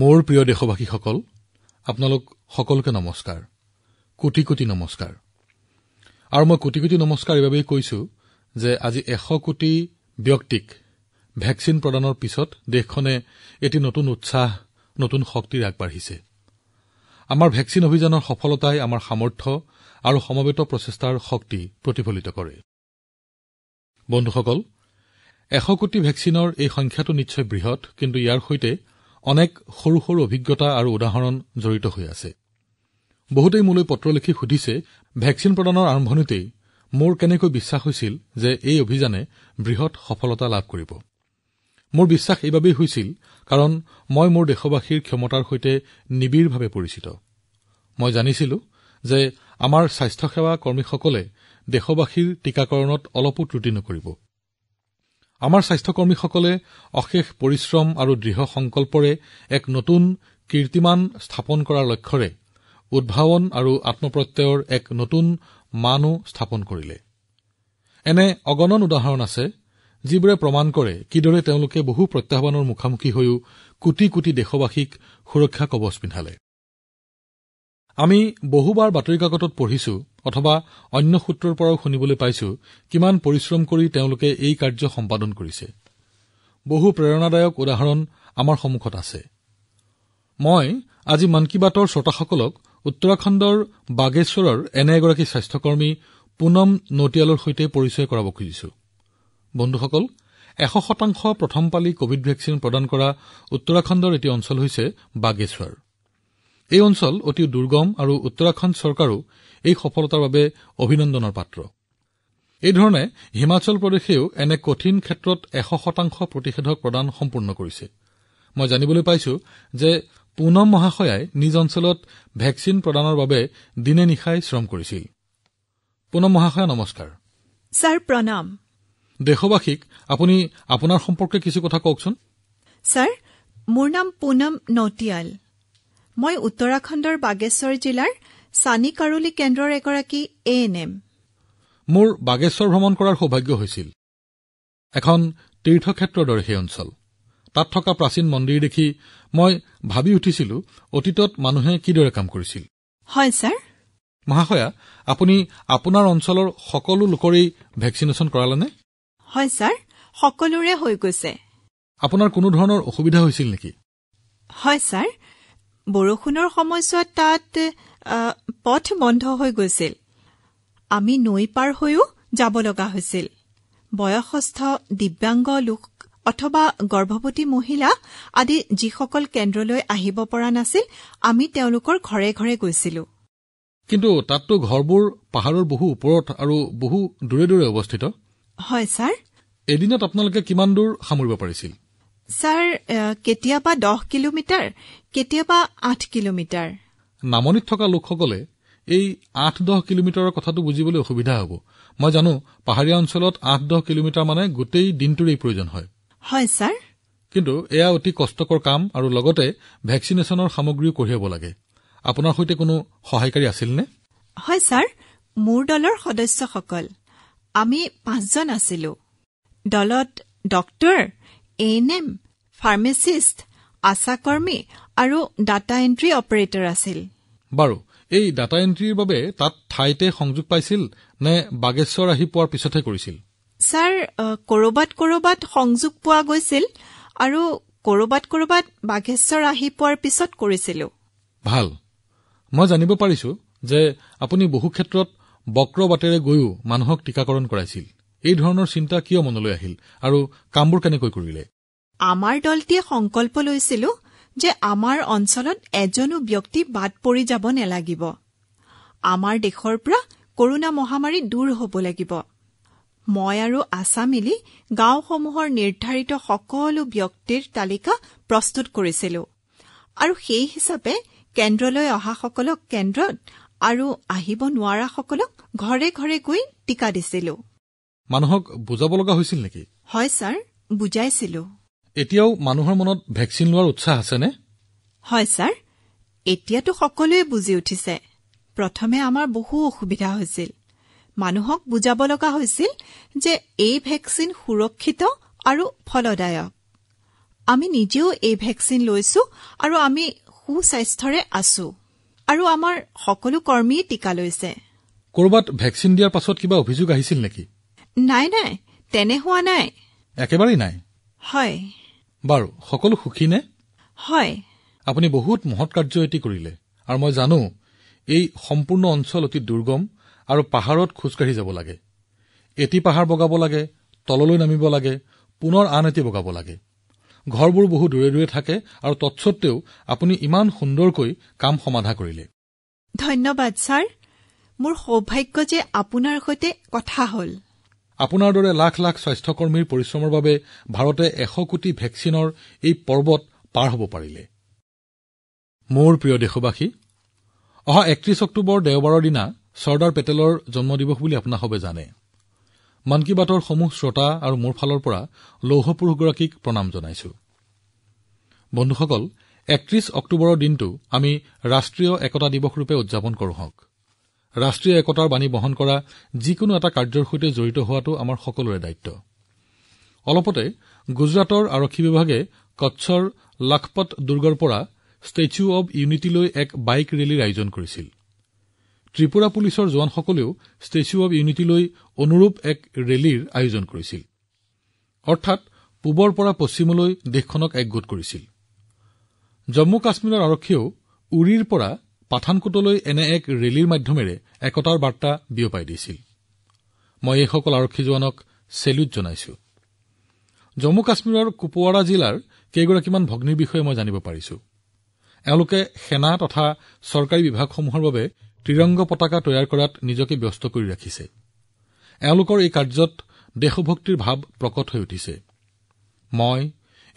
মোৰ মৰমৰ দেশবাসীসকল আপোনালোক সকলোকে নমস্কাৰ কোটি কোটি নমস্কাৰ আৰু মই কোটি কোটি নমস্কাৰ এইবাবেই কৈছো যে আজি এশ কোটি ব্যক্তিক ভেকচিন প্ৰদানৰ পিছত দেশখনে এটি নতুন উৎসাহ নতুন শক্তিৰে আগবাঢ়িছে আমাৰ ভেকচিন অভিযানৰ সফলতাই আমাৰ সামৰ্থ্য আৰু সমবেত প্ৰচেষ্টাৰ শক্তি প্ৰতিফলিত কৰে বন্ধুসকল এশ কোটি ভেকচিনৰ এই সংখ্যাটো নিশ্চয় বৃহৎ কিন্তু ইয়াৰ সৈতে অনেক সৰু সৰু অভিজ্ঞতা আৰু উদাহৰণ জড়িত হৈ আছে বহুতে মোলৈ পত্ৰ লিখি সুধিছে ভেকচিন প্ৰদানৰ আৰম্ভণিতেই মোৰ কেনেকৈ বিশ্বাস হৈছিল যে এই অভিযানে বৃহৎ সফলতা লাভ কৰিব মোৰ বিশ্বাস এইবাবেই হৈছিল কাৰণ মই মোৰ দেশবাসীৰ ক্ষমতাৰ সৈতে নিবিড়ভাৱে পৰিচিত মই জানিছিলো যে আমাৰ স্বাস্থ্যসেৱা কৰ্মীসকলে দেশবাসীৰ টীকাকৰণত অলপো ক্ৰটি নকৰিব আমাৰ স্বাস্থ্যকৰ্মীসকলে অশেষ পৰিশ্ৰম আৰু দৃঢ় সংকল্পৰে এক নতুন কীৰ্তিমান স্থাপন কৰাৰ লক্ষ্যৰে উদ্ভাৱন আৰু আত্মপ্ৰত্যয়ৰ এক নতুন মানো স্থাপন কৰিলে এনে অগণন উদাহৰণ আছে যিবোৰে প্ৰমাণ কৰে কিদৰে তেওঁলোকে বহু প্ৰত্যাহ্বানৰ মুখামুখি হৈও কোটি কোটি দেশবাসীক সুৰক্ষা কবচ পিন্ধালে আমি বহুবাৰ বাতৰি কাকতত পঢ়িছো অথবা অন্য সূত্ৰৰ পৰাও শুনিবলৈ পাইছো কিমান পৰিশ্ৰম কৰি তেওঁলোকে এই কাৰ্য সম্পাদন কৰিছে বহু প্ৰেৰণাদায়ক উদাহৰণ আমাৰ সন্মুখত আছে মই আজি মন কী বাতৰ শ্ৰোতাসকলক উত্তৰাখণ্ডৰ বাগেশ্বৰৰ এনে এগৰাকী স্বাস্থ্যকৰ্মী পুনম নটিয়ালৰ সৈতে পৰিচয় কৰাব খুজিছো বন্ধুসকল এশ শতাংশ প্ৰথম পালি কভিড ভেকচিন প্ৰদান কৰা উত্তৰাখণ্ডৰ এটি অঞ্চল হৈছে বাগেশ্বৰ এই অঞ্চল অতি দুৰ্গম আৰু উত্তৰাখণ্ড চৰকাৰো এই সফলতাৰ বাবে অভিনন্দনৰ পাত্ৰ এইধৰণে হিমাচল প্ৰদেশেও এনে কঠিন ক্ষেত্ৰত এশ শতাংশ প্ৰতিষেধক প্ৰদান সম্পূৰ্ণ কৰিছে মই জানিবলৈ পাইছো যে পুনম মহাশয়াই নিজ অঞ্চলত ভেকচিন প্ৰদানৰ বাবে দিনে নিশাই শ্ৰম কৰিছিল পুনম মহাশয়া নমস্কাৰ ছাৰ প্ৰণাম দেশবাসীক আপুনি আপোনাৰ সম্পৰ্কে কিছু কথা কওকচোন ছাৰ মোৰ নাম পুনম নটিয়াল মই উত্তৰাখণ্ডৰ বাগেশ্বৰ জিলাৰ চানিকাৰোলি কেন্দ্ৰৰ এগৰাকী এ এন এম মোৰ বাগেশ্বৰ ভ্ৰমণ কৰাৰ সৌভাগ্য হৈছিল এখন তীৰ্থক্ষেত্ৰৰ দৰে সেই অঞ্চল তাত থকা প্ৰাচীন মন্দিৰ দেখি মই ভাবি উঠিছিলো অতীতত মানুহে কিদৰে কাম কৰিছিল হয় ছাৰ মহাশয়া আপুনি আপোনাৰ অঞ্চলৰ সকলো লোকৰেই ভেকচিনেশ্যন কৰালেনে হয় ছাৰ সকলোৰে হৈ গৈছে আপোনাৰ কোনো ধৰণৰ অসুবিধা হৈছিল নেকি হয় ছাৰ বৰষুণৰ সময়ছোৱাত তাত পথ বন্ধ হৈ গৈছিল আমি নৈ পাৰ হৈও যাব লগা হৈছিল বয়সস্থ দিব্যাংগ লোক অথবা গৰ্ভৱতী মহিলা আদি যিসকল কেন্দ্ৰলৈ আহিব পৰা নাছিল আমি তেওঁলোকৰ ঘৰে ঘৰে গৈছিলো কিন্তু তাততো ঘৰবোৰ পাহাৰৰ বহু ওপৰত আৰু বহু দূৰে দূৰে অৱস্থিত হয় ছাৰ এদিনত আপোনালোকে কিমান দূৰ সামৰিব পাৰিছিল ছাৰ কেতিয়াবা দহ কিলোমিটাৰ কেতিয়াবা আঠ কিলোমিটাৰ নামনিত থকা লোকসকলে এই আঠ দহ কিলোমিটাৰৰ কথাটো বুজিবলৈ অসুবিধা হব মই জানো পাহাৰীয়া অঞ্চলত আঠ দহ কিলোমিটাৰ মানে গোটেই দিনটোৰেই প্ৰয়োজন হয় হয় ছাৰ কিন্তু এয়া অতি কষ্টকৰ কাম আৰু লগতে ভেকচিনেশ্যনৰ সামগ্ৰীও কঢ়িয়াব লাগে আপোনাৰ সৈতে কোনো সহায়কাৰী আছিল নে হয় ছাৰ মোৰ দলৰ সদস্যসকল আমি পাঁচজন আছিলো দলত doctor A N M pharmacist আশাকৰ্মী আৰু ডাটা এণ্ট্ৰি অপাৰেটৰ আছিল বাৰু এই ডাটা এণ্ট্ৰিৰ বাবে তাত ঠাইতে সংযোগ পাইছিল নে বাগেশ্বৰ আহি পোৱাৰ পিছতহে কৰিছিল ছাৰ কৰবাত কৰবাত সংযোগ পোৱা গৈছিল আৰু কৰবাত কৰবাত বাঘেশ্বৰ আহি পোৱাৰ পিছত কৰিছিলো ভাল মই জানিব পাৰিছো যে আপুনি বহু ক্ষেত্ৰত বক্ৰবাটেৰে গৈও মানুহক টীকাকৰণ কৰাইছিল এই ধৰণৰ চিন্তা কিয় মনলৈ আহিল আৰু কামবোৰ কেনেকৈ কৰিলে আমাৰ দলটোৱে সংকল্প লৈছিলো যে আমাৰ অঞ্চলত এজনো ব্যক্তি বাদ পৰি যাব নালাগিব আমাৰ দেশৰ পৰা কৰোণা মহামাৰী দূৰ হ'ব লাগিব মই আৰু আছা মিলি গাঁওসমূহৰ নিৰ্ধাৰিত সকলো ব্যক্তিৰ তালিকা প্ৰস্তুত কৰিছিলো আৰু সেই হিচাপে কেন্দ্ৰলৈ অহাসকলক কেন্দ্ৰত আৰু আহিব নোৱাৰাসকলক ঘৰে ঘৰে গৈ টীকা দিছিলো মানুহক বুজাব লগা হৈছিল নেকি হয় ছাৰ বুজাইছিলো এতিয়াও মানুহৰ মনত ভেকচিন লোৱাৰ উৎসাহ আছেনে হয় ছাৰ এতিয়াতো সকলোৱে বুজি উঠিছে প্ৰথমে আমাৰ বহু অসুবিধা হৈছিল মানুহক বুজাব লগা হৈছিল যে এই ভেকচিন সুৰক্ষিত আৰু ফলদায়ক আমি নিজেও এই ভেকচিন লৈছো আৰু আমি সুস্বাস্থ্যৰে আছো আৰু আমাৰ সকলো কৰ্মীয়ে টীকা লৈছে ক'ৰবাত ভেকচিন দিয়াৰ পাছত কিবা অভিযোগ আহিছিল নেকি নাই নাই তেনে হোৱা নাই একেবাৰে নাই হয় বাৰু সকলো সুখী নে হয় আপুনি বহুত মহৎ কাৰ্য এটি কৰিলে আৰু মই জানো এই সম্পূৰ্ণ অঞ্চল অতি দুৰ্গম আৰু পাহাৰত খোজকাঢ়ি যাব লাগে এটি পাহাৰ বগাব লাগে তললৈ নামিব লাগে পুনৰ আন এটি বগাব লাগে ঘৰবোৰ বহু দূৰে দূৰে থাকে আৰু তৎসত্বেও আপুনি ইমান সুন্দৰকৈ কাম সমাধা কৰিলে ধন্যবাদ ছাৰ মোৰ সৌভাগ্য যে আপোনাৰ সৈতে কথা হল আপোনাৰ দৰে লাখ লাখ স্বাস্থ্যকৰ্মীৰ পৰিশ্ৰমৰ বাবে ভাৰতে এশ কোটি ভেকচিনৰ এই পৰ্বত পাৰ হব পাৰিলে মোৰ প্ৰিয় দেশবাসী অহা একত্ৰিশ অক্টোবৰ দেওবাৰৰ দিনা চৰ্দাৰ পেটেলৰ জন্ম জন্মদিৱস বুলি আপোনাসবে জানে মন কী বাতৰ সমূহ শ্ৰোতা আৰু মোৰ ফালৰ পৰা লৌহ পুৰুষগৰাকীক প্ৰণাম জনাইছো বন্ধুসকল একত্ৰিশ অক্টোবৰৰ দিনটো আমি ৰাষ্ট্ৰীয় একতা দিৱস ৰূপে উদযাপন কৰোঁ আহক ৰাষ্ট্ৰীয় একতাৰ বাণী বহন কৰা যিকোনো কাৰ্যৰ সৈতে জড়িত হোৱাটো আমাৰ সকলোৰে দায়িত্ব অলপতে গুজৰাটৰ আৰক্ষী বিভাগে কচ্ছৰ লখপত দুৰ্গৰ পৰা ষ্টেচু অব ইউনিটিলৈ এক বাইক ৰেলীৰ আয়োজন কৰিছিল ত্ৰিপুৰা পুলিচৰ জোৱানসকলেও ষ্টেচু অব্ ইউনিটিলৈ অনুৰূপ এক ৰেলীৰ আয়োজন কৰিছিল অৰ্থাৎ পূবৰ পৰা পশ্চিমলৈ দেশখনক একগোট কৰিছিল জম্মু কাশ্মীৰৰ আৰক্ষীয়েও উৰিৰ পৰা পাঠানকোটলৈ এনে এক ৰেলীৰ মাধ্যমেৰে একতাৰ বাৰ্তা প্ৰচাৰ কৰিছিল মই এই সকলো আৰক্ষী জোৱানক চেলুট জনাইছো জম্মু কাশ্মীৰৰ কুপৱাৰা জিলাৰ কেইগৰাকীমান ভগ্নীৰ বিষয়ে মই জানিব পাৰিছো এওঁলোকে সেনা তথা চৰকাৰী বিভাগসমূহৰ বাবে ত্ৰিৰংগ পতাকা তৈয়াৰ কৰাত নিজকে ব্যস্ত কৰি ৰাখিছে এওঁলোকৰ এই কাৰ্যত দেশভক্তিৰ ভাৱ প্ৰকট হৈ উঠিছে মই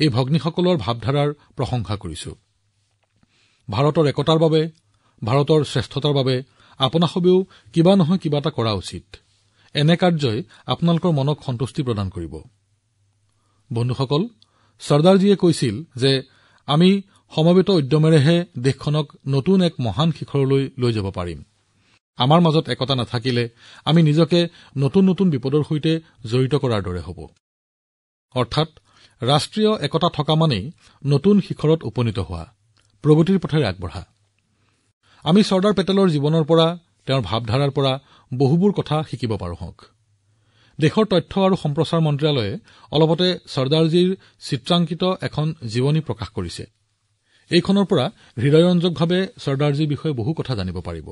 এই ভগ্নীসকলৰ ভাৱধাৰাৰ প্ৰশংসা কৰিছো ভাৰতৰ একতাৰ বাবে ভাৰতৰ শ্ৰেষ্ঠতাৰ বাবে আপোনালোকেও কিবা নহয় কিবা এটা কৰা উচিত এনে কাৰ্যই আপোনালোকৰ মনক সন্তুষ্টি প্ৰদান কৰিব বন্ধুসকল চৰ্দাৰজীয়ে কৈছিল যে আমি সমবেত উদ্যমেৰেহে দেশখনক নতুন এক মহান শিখৰলৈ লৈ যাব পাৰিম আমাৰ মাজত একতা নাথাকিলে আমি নিজকে নতুন নতুন বিপদৰ সৈতে জড়িত কৰাৰ দৰে হব অৰ্থাৎ ৰাষ্ট্ৰীয় একতা থকা মানেই নতুন শিখৰত উপনীত হোৱা প্ৰগতিৰ পথেৰে আগবঢ়া আমি চৰ্দাৰ পেটেলৰ জীৱনৰ পৰা তেওঁৰ চিন্তাধাৰাৰ পৰা বহু কথা শিকিব পাৰোঁ দেশৰ তথ্য আৰু সম্প্ৰচাৰ মন্ত্ৰালয়ে অলপতে চৰ্দাৰজীৰ চিত্ৰাংকিত এখন জীৱনী প্ৰকাশ কৰিছে এইখনৰ পৰা হৃদয়ৰঞ্জকভাৱে চৰ্দাৰজীৰ বিষয়ে বহু কথা জানিব পাৰিব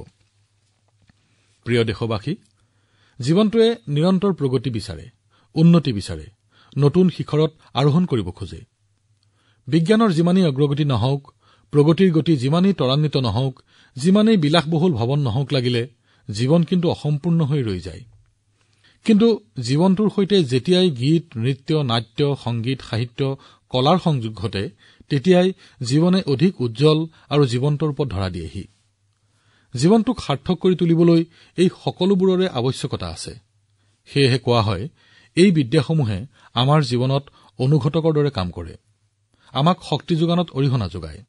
প্ৰিয় দেশবাসী জীৱনটোৱে নিৰন্তৰ প্ৰগতি বিচাৰে উন্নতি বিচাৰে নতুন শিখৰত আৰোহণ কৰিব খোজে বিজ্ঞানৰ যিমানেই অগ্ৰগতি নহওক প্ৰগতিৰ গতি যিমানেই ত্বৰান্বিত নহওক যিমানেই বিলাসবহুল ভৱন নহওক লাগিলে জীৱন কিন্তু অসম্পূৰ্ণ হৈ ৰৈ যায় কিন্তু জীৱনটোৰ সৈতে যেতিয়াই গীত নৃত্য নাট্য সংগীত সাহিত্য কলাৰ সংযোগ ঘটে তেতিয়াই জীৱনে অধিক উজ্জ্বল আৰু জীৱন্ত ৰূপত ধৰা দিয়েহি জীৱনটোক সাৰ্থক কৰি তুলিবলৈ এই সকলোবোৰৰে আৱশ্যকতা আছে সেয়েহে কোৱা হয় এই বিদ্যাসমূহে আমাৰ জীৱনত অনুঘটকৰ দৰে কাম কৰে আমাক শক্তি যোগানত অৰিহণা যোগায়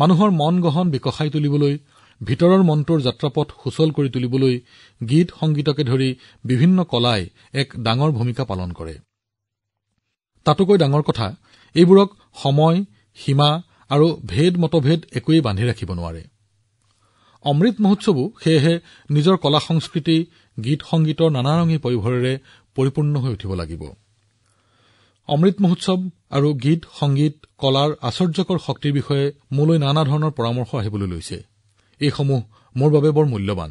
মানুহৰ মন গহন বিকশাই তুলিবলৈ ভিতৰৰ মনটোৰ যাত্ৰাপথ সুচল কৰি তুলিবলৈ গীত সংগীতকে ধৰি বিভিন্ন কলাই এক ডাঙৰ ভূমিকা পালন কৰে তাতোকৈ ডাঙৰ কথা এইবোৰক সময় সীমা আৰু ভেদ মতভেদ একোৱেই বান্ধি ৰাখিব নোৱাৰে অমৃত মহোৎসৱো সেয়েহে নিজৰ কলা সংস্কৃতি গীত সংগীতৰ নানা ৰঙী পৰিভৰেৰে পৰিপূৰ্ণ হৈ উঠিব লাগিব অমৃত মহোৎসৱ আৰু গীত সংগীত কলাৰ আশ্চৰ্যকৰ শক্তিৰ বিষয়ে মোলৈ নানা ধৰণৰ পৰামৰ্শ আহিবলৈ লৈছে এইসমূহ মোৰ বাবে বৰ মূল্যৱান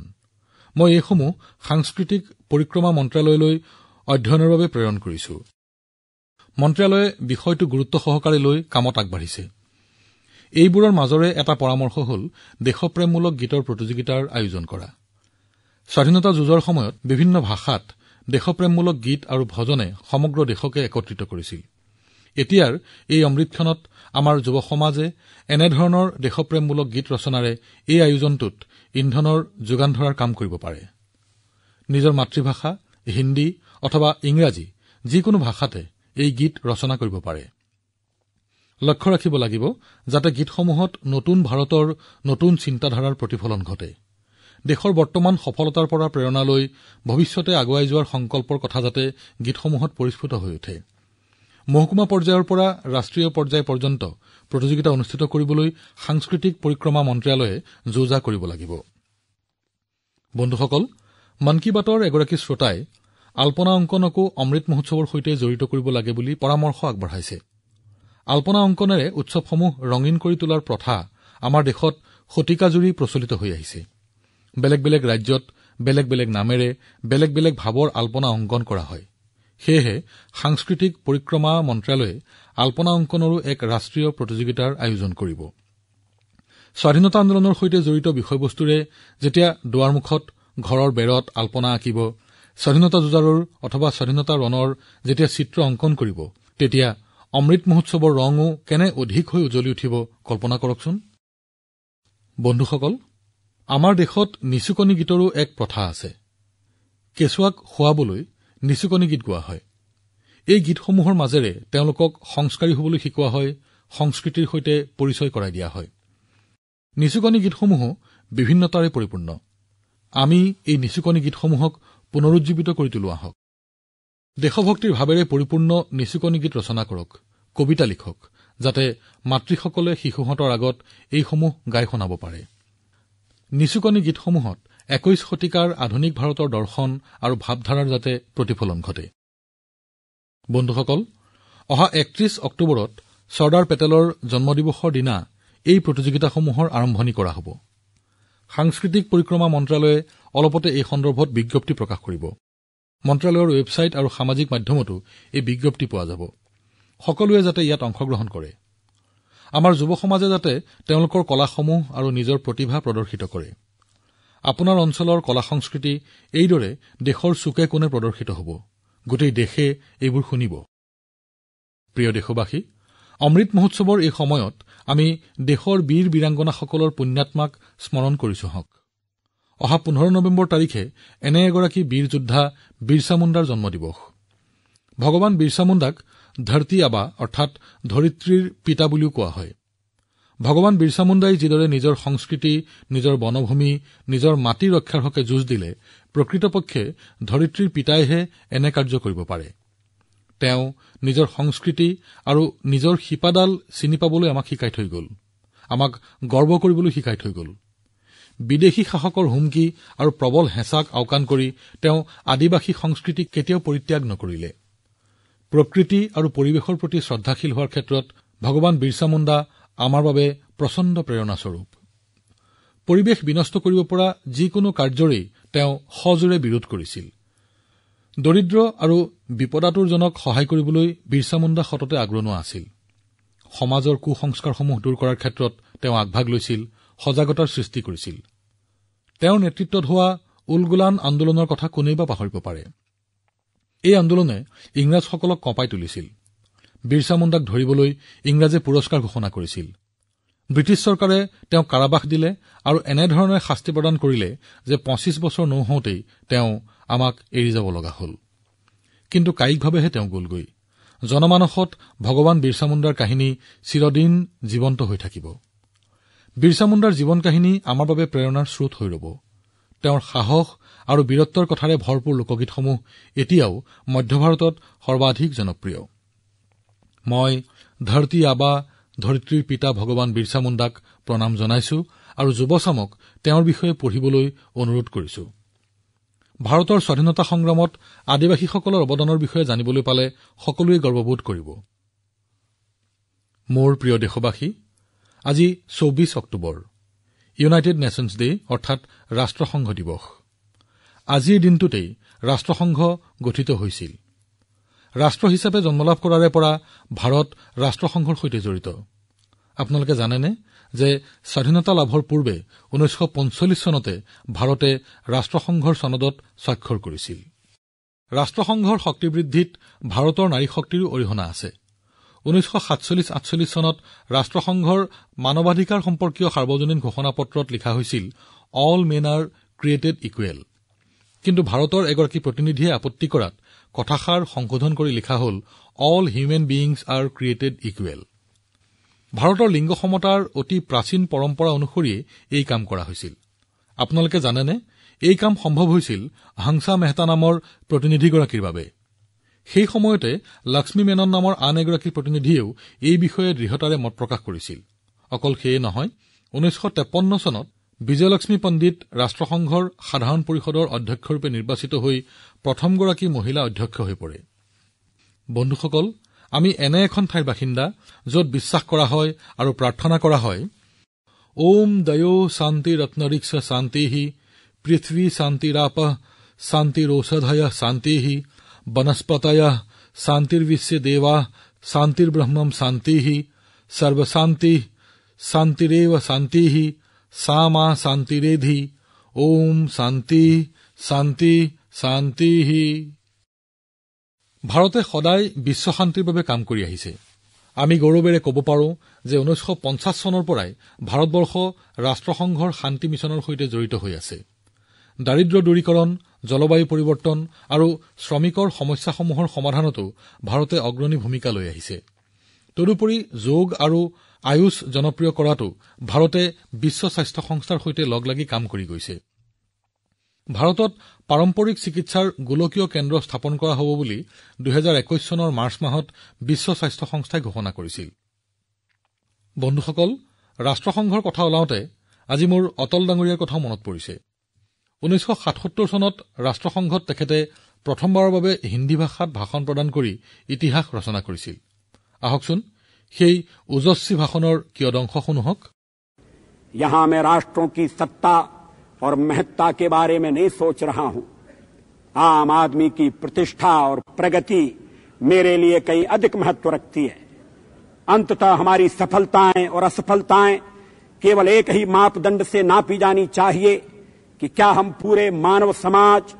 মই এইসমূহ সাংস্কৃতিক পৰিক্ৰমা মন্ত্ৰালয়লৈ অধ্যয়নৰ বাবে প্ৰেৰণ কৰিছো মন্ত্ৰালয়ে বিষয়টো গুৰুত্ব সহকাৰে লৈ কামত আগবাঢ়িছে এইবোৰৰ মাজৰে এটা পৰামৰ্শ হল দেশপ্ৰেমমূলক গীতৰ প্ৰতিযোগিতাৰ আয়োজন কৰা স্বাধীনতা যুঁজৰ সময়ত বিভিন্ন ভাষাত দেশপ্ৰেমমূলক গীত আৰু ভজনে সমগ্ৰ দেশকে একত্ৰিত কৰিছিল এতিয়াৰ এই অমৃতক্ষণত আমাৰ যুৱ সমাজে এনেধৰণৰ দেশপ্ৰেমমূলক গীত ৰচনাৰে এই আয়োজনটোত ইন্ধনৰ যোগান ধৰাৰ কাম কৰিব পাৰে নিজৰ মাতৃভাষা হিন্দী অথবা ইংৰাজী যিকোনো ভাষাতে এই গীত ৰচনা কৰিব পাৰে লক্ষ্য ৰাখিব লাগিব যাতে গীতসমূহত নতুন ভাৰতৰ নতুন চিন্তাধাৰাৰ প্ৰতিফলন ঘটে দেশৰ বৰ্তমান সফলতাৰ পৰা প্ৰেৰণা লৈ ভৱিষ্যতে আগুৱাই যোৱাৰ সংকল্পৰ কথা যাতে গীতসমূহত পৰিস্ফুট হৈ উঠে মহকুমা পৰ্যায়ৰ পৰা ৰাষ্ট্ৰীয় পৰ্যায় পৰ্যন্ত প্ৰতিযোগিতা অনুষ্ঠিত কৰিবলৈ সাংস্কৃতিক পৰিক্ৰমা মন্ত্ৰালয়ে যোজা কৰিব লাগিব বন্ধুসকল মন কী বাতৰ এগৰাকী শ্ৰোতাই আল্পনা অংকনকো অমৃত মহোৎসৱৰ সৈতে জড়িত কৰিব লাগে বুলি পৰামৰ্শ আগবঢ়াইছে আল্পনা অংকনেৰে উৎসৱসমূহ ৰঙীন কৰি তোলাৰ প্ৰথা আমাৰ দেশত শতিকাজুৰি প্ৰচলিত হৈ আহিছে বেলেগ বেলেগ ৰাজ্যত বেলেগ বেলেগ নামেৰে বেলেগ বেলেগ ভাৱৰ আল্পনা অংকন কৰা হয় সেয়েহে সাংস্কৃতিক পৰিক্ৰমা মন্ত্ৰালয়ে আল্পনা অংকনৰো এক ৰাষ্ট্ৰীয় প্ৰতিযোগিতাৰ আয়োজন কৰিব স্বাধীনতা আন্দোলনৰ সৈতে জড়িত বিষয়বস্তুৰে যেতিয়া দুৱাৰমুখত ঘৰৰ বেৰত আল্পনা আঁকিব স্বাধীনতা যুঁজাৰুৰ অথবা স্বাধীনতা ৰণৰ যেতিয়া চিত্ৰ অংকন কৰিব তেতিয়া অমৃত মহোৎসৱৰ ৰঙো কেনে অধিক হৈ উজলি উঠিব কল্পনা কৰকচোন বন্ধুসকল আমাৰ দেশত নিচুকনি গীতৰো এক প্ৰথা আছে কেঁচুৱাক শুৱাবলৈ নিচুকনি গীত গোৱা হয় এই গীতসমূহৰ মাজেৰে তেওঁলোকক সংস্কাৰী হবলৈ শিকোৱা হয় সংস্কৃতিৰ সৈতে পৰিচয় কৰাই দিয়া হয় নিচুকনি গীতসমূহো বিভিন্নতাৰে পৰিপূৰ্ণ আমি এই নিচুকনি গীতসমূহক পুনৰুজ্জীৱিত কৰি তোলো আহক দেশভক্তিৰ ভাৱেৰে পৰিপূৰ্ণ নিচুকনি গীত ৰচনা কৰক কবিতা লিখক যাতে মাতৃসকলে শিশুহঁতৰ আগত এইসমূহ গাই শুনাব পাৰে নিচুকনি গীতসমূহত একৈশ শতিকাৰ আধুনিক ভাৰতৰ দৰ্শন আৰু ভাৱধাৰাৰ যাতে প্ৰতিফলন ঘটে বন্ধুসকল অহা একত্ৰিশ অক্টোবৰত চৰ্দাৰ পেটেলৰ জন্মদিৱসৰ দিনা এই প্ৰতিযোগিতাসমূহৰ আৰম্ভণি কৰা হ'ব সাংস্কৃতিক পৰিক্ৰমা মন্ত্ৰালয়ে অলপতে এই সন্দৰ্ভত বিজ্ঞপ্তি প্ৰকাশ কৰিব মন্ত্ৰালয়ৰ ৱেবছাইট আৰু সামাজিক মাধ্যমতো এই বিজ্ঞপ্তি পোৱা যাব সকলোৱে যাতে ইয়াত অংশগ্ৰহণ কৰে আমাৰ যুৱ সমাজে যাতে তেওঁলোকৰ কলাসমূহ আৰু নিজৰ প্ৰতিভা প্ৰদৰ্শিত কৰে আপোনাৰ অঞ্চলৰ কলা সংস্কৃতি এইদৰে দেশৰ চুকে কোণে প্ৰদৰ্শিত হব গোটেই দেশে এইবোৰ শুনিব প্ৰিয় দেশবাসী অমৃত মহোৎসৱৰ এই সময়ত আমি দেশৰ বীৰ বীৰাংগনাসকলৰ পুণ্যাত্মাক স্মৰণ কৰিছো হওক অহা পোন্ধৰ নৱেম্বৰ তাৰিখে এনে এগৰাকী বীৰ যোদ্ধা বিৰচা মুণ্ডাৰ জন্মদিৱস ভগৱান বিৰচা মুণ্ডাক ধৰতি আবা অৰ্থাৎ ধৰিত্ৰীৰ পিতা বুলিও কোৱা হয় ভগৱান বিৰচা মুণ্ডাই যিদৰে নিজৰ সংস্কৃতি নিজৰ বনভূমি নিজৰ মাটি ৰক্ষাৰ হকে যুঁজ দিলে প্ৰকৃতপক্ষে ধৰিত্ৰীৰ পিতাইহে এনে কাৰ্য কৰিব পাৰে তেওঁ নিজৰ সংস্কৃতি আৰু নিজৰ শিপাডাল চিনি পাবলৈ আমাক শিকাই থৈ গল আমাক গৰ্ব কৰিবলৈ শিকাই থৈ গল বিদেশী শাসকৰ হুমকি আৰু প্ৰবল হেঁচাক আওকাণ কৰি তেওঁ আদিবাসী সংস্কৃতিক কেতিয়াও পৰিত্যাগ নকৰিলে প্ৰকৃতি আৰু পৰিৱেশৰ প্ৰতি শ্ৰদ্ধাশীল হোৱাৰ ক্ষেত্ৰত ভগৱান বিৰচা মুণ্ডা আমাৰ বাবে প্ৰচণ্ড প্ৰেৰণাস্বৰূপ পৰিৱেশ বিনষ্ট কৰিব পৰা যিকোনো কাৰ্যৰেই তেওঁ সজোৰে বিৰোধ কৰিছিল দৰিদ্ৰ আৰু বিপদাতোৰজনক সহায় কৰিবলৈ বিৰচা মুণ্ডা সততে আগ্ৰণোৱা আছিল সমাজৰ কুসংস্কাৰসমূহ দূৰ কৰাৰ ক্ষেত্ৰত তেওঁ আগভাগ লৈছিল সজাগতাৰ সৃষ্টি কৰিছিল তেওঁৰ নেতৃত্বত হোৱা উলগুলান আন্দোলনৰ কথা কোনেবা পাহৰিব পাৰে এই আন্দোলনে ইংৰাজসকলক কঁপাই তুলিছিল বিৰচা মুণ্ডাক ধৰিবলৈ ইংৰাজে পুৰস্কাৰ ঘোষণা কৰিছিল ব্ৰিটিছ চৰকাৰে তেওঁক কাৰাবাস দিলে আৰু এনেধৰণে শাস্তি প্ৰদান কৰিলে যে পঁচিছ বছৰ নৌহওঁতেই তেওঁ আমাক এৰি যাব লগা হল কিন্তু কায়িকভাৱেহে তেওঁ গলগৈ জনমানসত ভগৱান বিৰচা মুণ্ডাৰ কাহিনী চিৰদিন জীৱন্ত হৈ থাকিব বিৰচা মুণ্ডাৰ জীৱন কাহিনী আমাৰ বাবে প্ৰেৰণাৰ স্ৰোত হৈ ৰব তেওঁৰ সাহস আৰু বীৰত্বৰ কথাৰে ভৰপূৰ লোকগীতসমূহ এতিয়াও মধ্য ভাৰতত সৰ্বাধিক জনপ্ৰিয় মই ধৰতী আবা ধৰিত্ৰীৰ পিতা ভগৱান বিৰচা মুণ্ডাক প্ৰণাম জনাইছো আৰু যুৱচামক তেওঁৰ বিষয়ে পঢ়িবলৈ অনুৰোধ কৰিছো ভাৰতৰ স্বাধীনতা সংগ্ৰামত আদিবাসীসকলৰ অৱদানৰ বিষয়ে জানিবলৈ পালে সকলোৱে গৰ্ববোধ কৰিব মোৰ প্ৰিয় দেশবাসী আজি চৌবিশ অক্টোবৰ ইউনাইটেড নেশ্যনছ ডে অৰ্থাৎ ৰাষ্ট্ৰসংঘ দিৱস আজিৰ দিনটোতেই ৰাষ্ট্ৰসংঘ গঠিত হৈছিল ৰাষ্ট্ৰ হিচাপে জন্মলাভ কৰাৰে পৰা ভাৰত ৰাষ্ট্ৰসংঘৰ সৈতে জড়িত আপোনালোকে জানেনে যে স্বাধীনতা লাভৰ পূৰ্বে ঊনৈছশ পঞ্চল্লিছ চনতে ভাৰতে ৰাষ্ট্ৰসংঘৰ চনদত স্বাক্ষৰ কৰিছিল ৰাষ্ট্ৰসংঘৰ শক্তিবৃদ্ধিত ভাৰতৰ নাৰী শক্তিৰো অৰিহণা আছে ১৯৪৭-৪৮ চনত ৰাষ্ট্ৰসংঘৰ মানৱাধিকাৰ সম্পৰ্কীয় সাৰ্বজনীন ঘোষণা পত্ৰত লিখা হৈছিল all men are created equal কিন্তু ভাৰতৰ এগৰাকী প্ৰতিনিধিয়ে আপত্তি কৰাত কথাষাৰ সংশোধন কৰি লিখা হল all human beings are created equal ভাৰতৰ লিংগ সমতাৰ অতি প্ৰাচীন পৰম্পৰা অনুসৰিয়ে এই কাম কৰা হৈছিল আপোনালোকে জানেনে এই কাম সম্ভৱ হৈছিল হংসা মেহতা নামৰ প্ৰতিনিধিগৰাকীৰ বাবেই সেই সময়তে লক্ষ্মী মেনন নামৰ আন এগৰাকী প্ৰতিনিধিয়েও এই বিষয়ে দৃঢ়তাৰে মত প্ৰকাশ কৰিছিল অকল সেয়েই নহয় ১৯৫৩ চনত বিজয়লক্ষ্মী পণ্ডিত ৰাষ্ট্ৰসংঘৰ সাধাৰণ পৰিষদৰ অধ্যক্ষৰূপে নিৰ্বাচিত হৈ প্ৰথমগৰাকী মহিলা অধ্যক্ষ হৈ পৰে বন্ধুসকল আমি এনে এখন ঠাইৰ বাসিন্দা যত বিশ্বাস কৰা হয় আৰু প্ৰাৰ্থনা কৰা হয় ওম দয়ো শান্তি ৰত্নৰিক্ষ শান্তি পৃথিৱী শান্তিৰাপ শান্তিৰ শান্তি শান্তিহী বনস্পতয় শান্তিৰ্বিশ্বে দেৱা শান্তিৰ্ব্ৰহ্ম শান্তি সৰ্বশান্তি শান্তিৰেৱ শান্তি সা মা শান্তিৰেধি ঔম শান্তি শান্তি শান্তি ভাৰতে সদায় বিশ্ব শান্তিৰ বাবে কাম কৰি আহিছে আমি গৌৰৱেৰে কব পাৰোঁ যে ঊনৈছশ পঞ্চাছ চনৰ পৰাই ভাৰতবৰ্ষ ৰাষ্ট্ৰসংঘৰ শান্তি মিছনৰ সৈতে জড়িত হৈ আছে দাৰিদ্ৰ দূৰীকৰণ জলবায়ু পৰিৱৰ্তন আৰু শ্ৰমিকৰ সমস্যাসমূহৰ সমাধানতো ভাৰতে অগ্ৰণী ভূমিকা লৈ আহিছে তদুপৰি যোগ আৰু আয়ুষ জনপ্ৰিয় কৰাটো ভাৰতে বিশ্ব স্বাস্থ্য সংস্থাৰ সৈতে লগ লাগি কাম কৰি গৈছে ভাৰতত পাৰম্পৰিক চিকিৎসাৰ গোলকীয় কেন্দ্ৰ স্থাপন কৰা হ'ব বুলি দুহেজাৰ একৈশ চনৰ মাৰ্চ মাহত বিশ্ব স্বাস্থ্য সংস্থাই ঘোষণা কৰিছিল বন্ধুসকল ৰাষ্ট্ৰসংঘৰ কথা ওলাওঁতে আজি মোৰ অটল ডাঙৰীয়াৰ কথাও মনত পৰিছে ১৯৭৭ চনত ৰাষ্ট্ৰসংঘত তেওঁ প্ৰথমবাৰৰ বাবে হিন্দী ভাষাত ভাষণ প্ৰদান কৰি ইতিহাস ৰচনা কৰিছিল আহক সেই ওজস্বী ভাষণৰ কিয় অংশ শুনো यहाँ मैं राष्ट्रों की सत्ता और महत्ता के बारे में नहीं सोच रहा हूं आम आदमी की प्रतिष्ठा और प्रगति मेरे लिए कई अधिक महत्व रखती है अंततः हमारी सफलताएं और असफलताएं केवल एक ही मापदंड से नापी जानी चाहिए कि क्या हम पूरे मानव समाज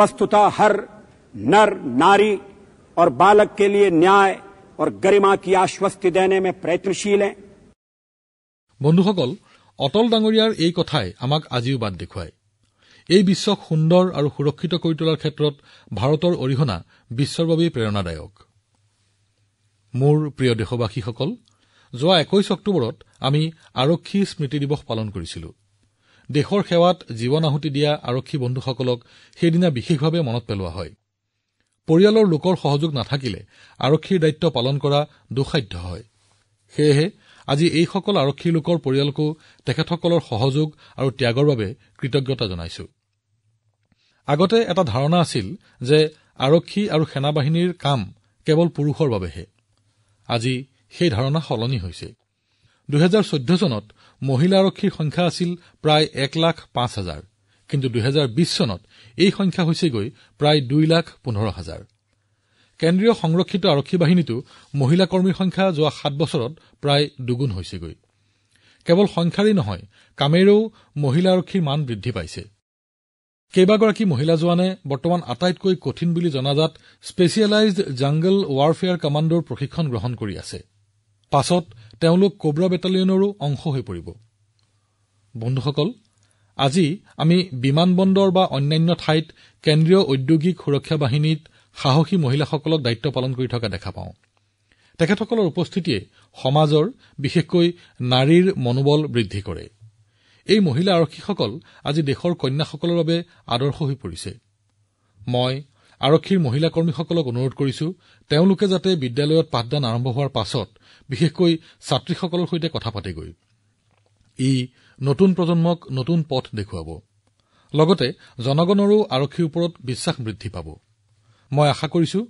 वस्तुतः हर नर नारी और बालक के लिए न्याय और गरिमा की आश्वस्ति देने में प्रयत्नशील हैं বন্ধুসকল অটল ডাঙৰীয়াৰ এই কথাই আমাক আজিও বাদ দেখুৱায় এই বিশ্বক সুন্দৰ আৰু সুৰক্ষিত কৰি তোলাৰ ক্ষেত্ৰত ভাৰতৰ অৰিহণা বিশ্বৰ বাবেই প্ৰেৰণাদায়ক মোৰ প্ৰিয় দেশবাসীসকল যোৱা একৈশ অক্টোবৰত আমি আৰক্ষী স্মৃতি দিৱস পালন কৰিছিলোঁ দেশৰ সেৱাত জীৱন আহুতি দিয়া আৰক্ষী বন্ধুসকলক সেইদিনা বিশেষভাৱে মনত পেলোৱা হয় পৰিয়ালৰ লোকৰ সহযোগ নাথাকিলে আৰক্ষীৰ দায়িত্ব পালন কৰা দুঃসাধ্য হয় সেয়েহে আজি এইসকল আৰক্ষী লোকৰ পৰিয়ালকো তেখেতসকলৰ সহযোগ আৰু ত্যাগৰ বাবে কৃতজ্ঞতা জনাইছো আগতে এটা ধাৰণা আছিল যে আৰক্ষী আৰু সেনাবাহিনীৰ কাম কেৱল পুৰুষৰ বাবেহে আজি সেই ধাৰণা সলনি হৈছে দুহেজাৰ চৈধ্য চনত মহিলা আৰক্ষীৰ সংখ্যা আছিল প্ৰায় এক লাখ পাঁচ হাজাৰ কিন্তু দুহেজাৰ বিশ চনত এই সংখ্যা হৈছেগৈ প্ৰায় দুই লাখ পোন্ধৰ হাজাৰ কেন্দ্ৰীয় সংৰক্ষিত আৰক্ষী বাহিনীতো মহিলা কৰ্মীৰ সংখ্যা যোৱা সাত বছৰত প্ৰায় দুগুণ হৈছেগৈ কেৱল সংখ্যাৰেই নহয় কামেৰেও মহিলা আৰক্ষীৰ মান বৃদ্ধি পাইছে কেইবাগৰাকী মহিলা জোৱানে বৰ্তমান আটাইতকৈ কঠিন বুলি জনাজাত স্পেচিয়েলাইজড জাংগল ৱাৰফেয়াৰ কামাণ্ডৰ প্ৰশিক্ষণ গ্ৰহণ কৰি আছে পাছত তেওঁলোক কোব্ৰা বেটালিয়নৰো অংশ হৈ পৰিব বন্ধুসকল আজি আমি বিমানবন্দৰ বা অন্যান্য ঠাইত কেন্দ্ৰীয় ঔদ্যোগিক সুৰক্ষা বাহিনীত সাহসী মহিলাসকলক দায়িত্ব পালন কৰি থকা দেখা পাওঁ তেখেতসকলৰ উপস্থিতিয়ে সমাজৰ বিশেষকৈ নাৰীৰ মনোবল বৃদ্ধি কৰে এই মহিলা আৰক্ষীসকল আজি দেশৰ কন্যাসকলৰ বাবে আদৰ্শ হৈ পৰিছে মই আৰক্ষীৰ মহিলা কৰ্মীসকলক অনুৰোধ কৰিছো তেওঁলোকে যাতে বিদ্যালয়ত পাঠদান আৰম্ভ হোৱাৰ পাছত বিশেষকৈ ছাত্ৰীসকলৰ সৈতে কথা পাতিগৈ ই নতুন প্ৰজন্মক নতুন পথ দেখুৱাব লগতে জনগণৰো আৰক্ষীৰ ওপৰত বিশ্বাস বৃদ্ধি পাব মই আশা কৰিছো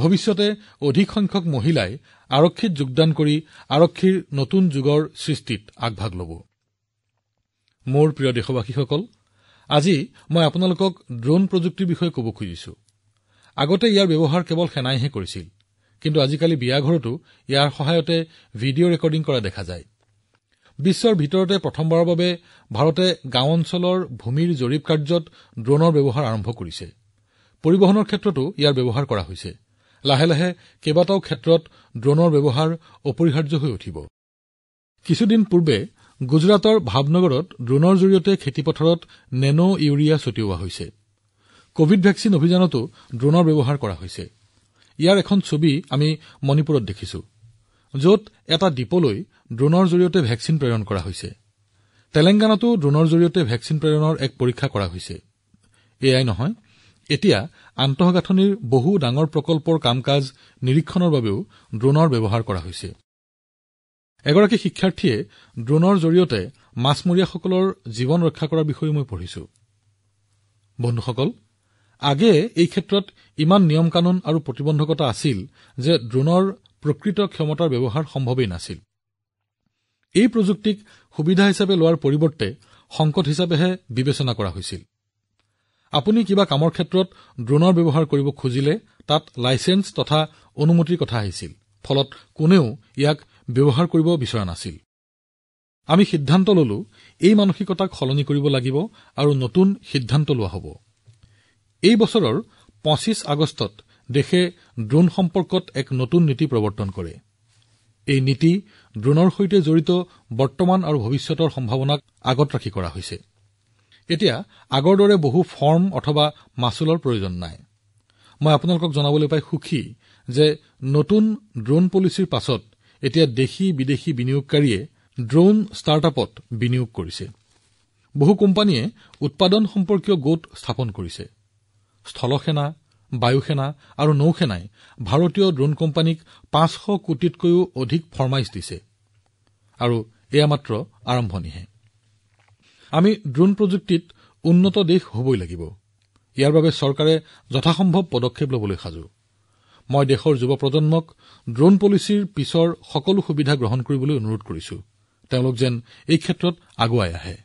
ভৱিষ্যতে অধিক সংখ্যক মহিলাই আৰক্ষীত যোগদান কৰি আৰক্ষীৰ নতুন যুগৰ সৃষ্টিত আগভাগ লব মোৰ প্ৰিয় দেশবাসীসকল আজি মই আপোনালোকক ড্ৰোন প্ৰযুক্তিৰ বিষয়ে কব খুজিছো আগতে ইয়াৰ ব্যৱহাৰ কেৱল সেনাইহে কৰিছিল কিন্তু আজিকালি ঘৰতো ইয়াৰ সহায়তে ভিডিঅ ৰেকৰ্ডিং কৰা দেখা যায় বিশ্বৰ ভিতৰতে প্ৰথমবাৰৰ বাবে ভাৰতে গাঁও অঞ্চলৰ ভূমিৰ জৰীপ কাৰ্যত ড্ৰোনৰ ব্যৱহাৰ আৰম্ভ কৰিছে পৰিবহণৰ ক্ষেত্ৰতো ইয়াৰ ব্যৱহাৰ কৰা হৈছে লাহে লাহে কেইবাটাও ক্ষেত্ৰত ড্ৰোনৰ ব্যৱহাৰ অপৰিহাৰ্য হৈ উঠিব কিছুদিন পূৰ্বে গুজৰাটৰ ভাৱনগৰত ড্ৰোনৰ জৰিয়তে খেতিপথাৰত নেন ইউৰিয়া ছটিওৱা হৈছে কভিড ভেকচিন অভিযানতো ড্ৰোনৰ ব্যৱহাৰ কৰা হৈছে ইয়াৰ এখন ছবি আমি মণিপুৰত দেখিছো যত এটা দ্বীপলৈ ড্ৰোনৰ জৰিয়তে ভেকচিন প্ৰেৰণ কৰা হৈছে তেলেংগানাতো ড্ৰোনৰ জৰিয়তে ভেকচিন প্ৰেৰণৰ এক পৰীক্ষা কৰা হৈছে এয়াই নহয় এতিয়া আন্তঃগাঁথনিৰ বহু ডাঙৰ প্ৰকল্পৰ কাম কাজ নিৰীক্ষণৰ বাবেও ড্ৰোনৰ ব্যৱহাৰ কৰা হৈছে এগৰাকী শিক্ষাৰ্থীয়ে ড্ৰোনৰ জৰিয়তে মাছমৰীয়াসকলৰ জীৱন ৰক্ষা কৰাৰ বিষয়েও মই পঢ়িছো বন্ধুসকল আগতে এই ক্ষেত্ৰত ইমান নিয়ম আৰু প্ৰতিবন্ধকতা আছিল যে ড্ৰোনৰ প্ৰকৃত ক্ষমতাৰ ব্যৱহাৰ সম্ভৱেই নাছিল এই প্ৰযুক্তিক সুবিধা হিচাপে লোৱাৰ পৰিৱৰ্তে সংকট হিচাপেহে বিবেচনা কৰা হৈছিল আপুনি কিবা কামৰ ক্ষেত্ৰত ড্ৰোনৰ ব্যৱহাৰ কৰিব খুজিলে তাত লাইচেন্স তথা অনুমতিৰ কথা আহিছিল ফলত কোনেও ইয়াক ব্যৱহাৰ কৰিব বিচৰা নাছিল আমি সিদ্ধান্ত ললো এই মানসিকতাক সলনি কৰিব লাগিব আৰু নতুন সিদ্ধান্ত লোৱা হ'ব এই বছৰৰ পঁচিছ আগষ্টত দেশে ড্ৰোন সম্পৰ্কত এক নতুন নীতি প্ৰৱৰ্তন কৰে এই নীতি ড্ৰোনৰ সৈতে জড়িত বৰ্তমান আৰু ভৱিষ্যতৰ সম্ভাৱনাক আগত ৰাখি কৰা হৈছে এতিয়া আগৰ দৰে বহু ফৰ্ম অথবা মাচুলৰ প্ৰয়োজন নাই মই আপোনালোকক জনাবলৈ পাই সুখী যে নতুন ড্ৰোন পলিচিৰ পাছত এতিয়া দেশী বিদেশী বিনিয়োগকাৰীয়ে ড্ৰোন ষ্টাৰ্টআপত বিনিয়োগ কৰিছে বহু কোম্পানীয়ে উৎপাদন সম্পৰ্কীয় গোট স্থাপন কৰিছে স্থলসেনা সেনা আৰু নৌসেনাই ভাৰতীয় ড্ৰোন কোম্পানীক পাঁচশ কোটিতকৈও অধিক ফৰ্মাইজ দিছে আৰু এয়া মাত্ৰ আৰম্ভণিহে আমি ড্ৰোন প্ৰযুক্তিত উন্নত দেশ হবই লাগিব ইয়াৰ বাবে চৰকাৰে যথাসম্ভৱ পদক্ষেপ ল'বলৈ সাজু মই দেশৰ যুৱ প্ৰজন্মক ড্ৰোন পলিচিৰ পিছৰ সকলো সুবিধা গ্ৰহণ কৰিবলৈ অনুৰোধ কৰিছো তেওঁলোক যেন এই ক্ষেত্ৰত আগুৱাই আহে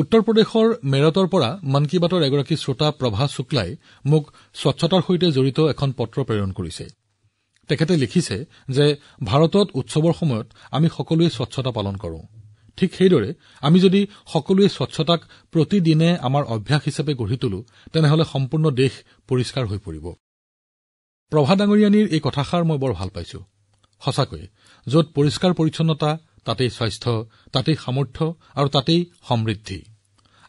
উত্তৰ প্ৰদেশৰ মেৰটৰ পৰা মন কী বাতৰ এগৰাকী শ্ৰোতা প্ৰভা শুক্লাই মোক স্বচ্ছতাৰ সৈতে জড়িত এখন পত্ৰ প্ৰেৰণ কৰিছে তেখেতে লিখিছে যে ভাৰতত উৎসৱৰ সময়ত আমি সকলোৱে স্বচ্ছতা পালন কৰো ঠিক সেইদৰে আমি যদি সকলোৱে স্বচ্ছতাক প্ৰতিদিনে আমাৰ অভ্যাস হিচাপে গঢ়ি তোলো তেনেহলে সম্পূৰ্ণ দেশ পৰিষ্কাৰ হৈ পৰিব প্ৰভা ডাঙৰীয়ানীৰ এই কথাষাৰ মই বৰ ভাল পাইছো সঁচাকৈয়ে যত পৰিষ্কাৰ পৰিচ্ছন্নতা তাতেই স্বাস্থ্য তাতেই সামৰ্থ্য আৰু তাতেই সমৃদ্ধি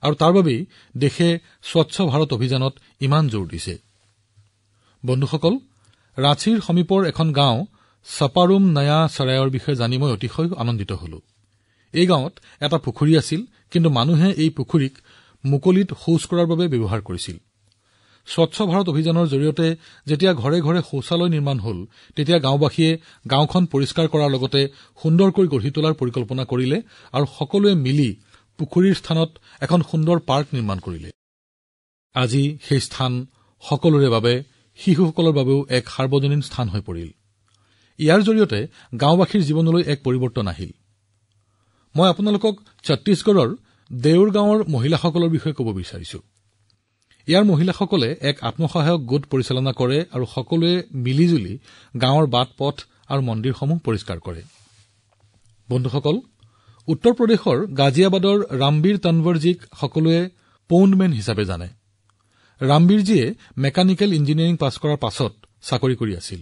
আৰু তাৰ বাবেই দেশে স্বচ্ছ ভাৰত অভিযানত ইমান জোৰ দিছে বন্ধুসকল ৰাঁচীৰ সমীপৰ এখন গাঁও ছপাৰুম নয়া চৰাইৰ বিষয়ে জানি মই অতিশয় আনন্দিত হলো এই গাঁৱত এটা পুখুৰী আছিল কিন্তু মানুহে এই পুখুৰীক মুকলিত শৌচ কৰাৰ বাবে ব্যৱহাৰ কৰিছিল স্বচ্ছ ভাৰত অভিযানৰ জৰিয়তে যেতিয়া ঘৰে ঘৰে শৌচালয় নিৰ্মাণ হল তেতিয়া গাঁওবাসীয়ে গাঁওখন পৰিষ্কাৰ কৰাৰ লগতে সুন্দৰকৈ গঢ়ি তোলাৰ পৰিকল্পনা কৰিলে আৰু সকলোৱে মিলি পুখুৰীৰ স্থানত এখন সুন্দৰ পাৰ্ক নিৰ্মাণ কৰিলে আজি সেই স্থান সকলোৰে বাবে শিশুসকলৰ বাবেও এক সাৰ্বজনীন স্থান হৈ পৰিল ইয়াৰ জৰিয়তে গাঁওবাসীৰ জীৱনলৈ এক পৰিৱৰ্তন আহিল মই আপোনালোকক ছত্তীশগড়ৰ দেউৰ গাঁৱৰ মহিলাসকলৰ বিষয়ে কব বিচাৰিছো ইয়াৰ মহিলাসকলে এক আত্মসহায়ক গোট পৰিচালনা কৰে আৰু সকলোৱে মিলিজুলি গাঁৱৰ বাট পথ আৰু মন্দিৰসমূহ পৰিষ্কাৰ কৰে বন্ধুসকল উত্তৰ প্ৰদেশৰ গাজিয়াবাদৰ ৰামবীৰ তনৱৰজীক সকলোৱে পৌণ্ডমেন হিচাপে জানে ৰামবীৰজীয়ে মেকানিকেল ইঞ্জিনিয়াৰিং পাছ কৰাৰ পাছত চাকৰি কৰি আছিল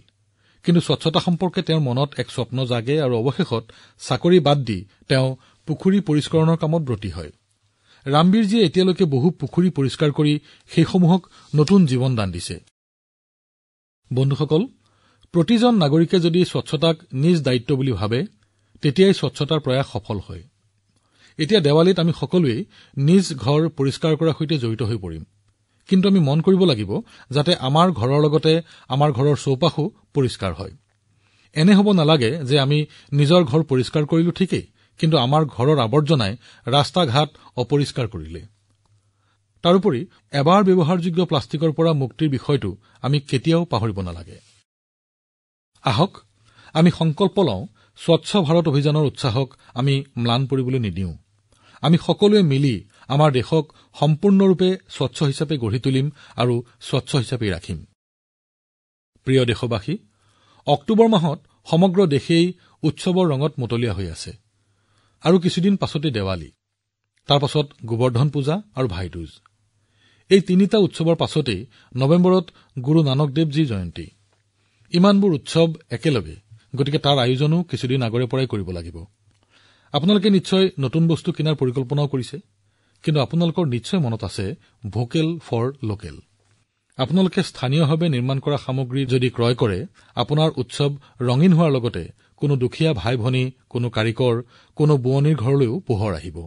কিন্তু স্বচ্ছতা সম্পৰ্কে তেওঁৰ মনত এক স্বপ্ন জাগে আৰু অৱশেষত চাকৰি বাদ দি তেওঁ পুখুৰী পৰিষ্কৰণৰ কামত ব্ৰতী হয় ৰামবীৰজীয়ে এতিয়ালৈকে বহু পুখুৰী পৰিষ্কাৰ কৰি সেইসমূহক নতুন জীৱন দান দিছে বন্ধুসকল প্ৰতিজন নাগৰিকে যদি স্বচ্ছতাক নিজৰ দায়িত্ব বুলি ভাবে তেতিয়াই স্বচ্ছতাৰ প্ৰয়াস সফল হয় এতিয়া দেৱালীত আমি সকলোৱে নিজ ঘৰ পৰিষ্কাৰ কৰাৰ সৈতে জড়িত হৈ পৰিম কিন্তু আমি মন কৰিব লাগিব যাতে আমাৰ ঘৰৰ লগতে আমাৰ ঘৰৰ চৌপাশো পৰিষ্কাৰ হয় এনে হব নালাগে যে আমি নিজৰ ঘৰ পৰিষ্কাৰ কৰিলো ঠিকেই কিন্তু আমাৰ ঘৰৰ আৱৰ্জনাই ৰাস্তাঘাট অপৰিষ্কাৰ কৰি তুলিছে তাৰোপৰি এবাৰ ব্যৱহাৰযোগ্য প্লাষ্টিকৰ পৰা মুক্তিৰ বিষয়টো আমি কেতিয়াও পাহৰিব নালাগে আহক আমি সংকল্প লওঁ স্বচ্ছ ভাৰত অভিযানৰ উৎসাহক আমি ম্লান পৰিবলৈ নিদিওঁ আমি সকলোৱে মিলি আমাৰ দেশক সম্পূৰ্ণৰূপে স্বচ্ছ হিচাপে গঢ়ি তুলিম আৰু স্বচ্ছ হিচাপেই ৰাখিম প্ৰিয় দেশবাসী অক্টোবৰ মাহত সমগ্ৰ দেশেই উৎসৱৰ ৰঙত মতলীয়া হৈ আছে আৰু কিছুদিন পাছতে দেৱালী তাৰ পাছত গোবৰ্ধন পূজা আৰু ভাইদুজ এই তিনিটা উৎসৱৰ পাছতেই নৱেম্বৰত গুৰু নানক দেৱজীৰ জয়ন্তী ইমানবোৰ উৎসৱ একেলগে গতিকে তাৰ আয়োজনো কিছুদিন আগৰে পৰাই কৰিব লাগিব আপোনালোকে নিশ্চয় নতুন বস্তু কিনাৰ পৰিকল্পনাও কৰিছে কিন্তু আপোনালোকৰ নিশ্চয় মনত আছে ভোকেল ফৰ লোকেল আপোনালোকে স্থানীয়ভাৱে নিৰ্মাণ কৰা সামগ্ৰী যদি ক্ৰয় কৰে আপোনাৰ উৎসৱ ৰঙীন হোৱাৰ লগতে কোনো দুখীয়া ভাই ভনী কোনো কাৰিকৰ কোনো বোৱনীৰ ঘৰলৈও পোহৰ আহিব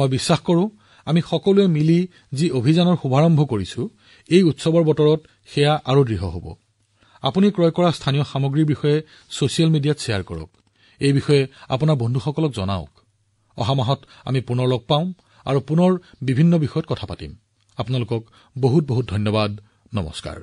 মই বিশ্বাস কৰো আমি সকলোৱে মিলি যি অভিযানৰ শুভাৰম্ভ কৰিছো এই উৎসৱৰ বতৰত সেয়া আৰু দৃঢ় হ'ব আপুনি ক্ৰয় কৰা স্থানীয় সামগ্ৰীৰ বিষয়ে ছচিয়েল মিডিয়াত শ্বেয়াৰ কৰক এই বিষয়ে আপোনাৰ বন্ধুসকলক জনাওক অহা মাহত আমি পুনৰ লগ পাম আৰু পুনৰ বিভিন্ন বিষয়ত কথা পাতিম আপোনালোকক বহুত বহুত ধন্যবাদ নমস্কাৰ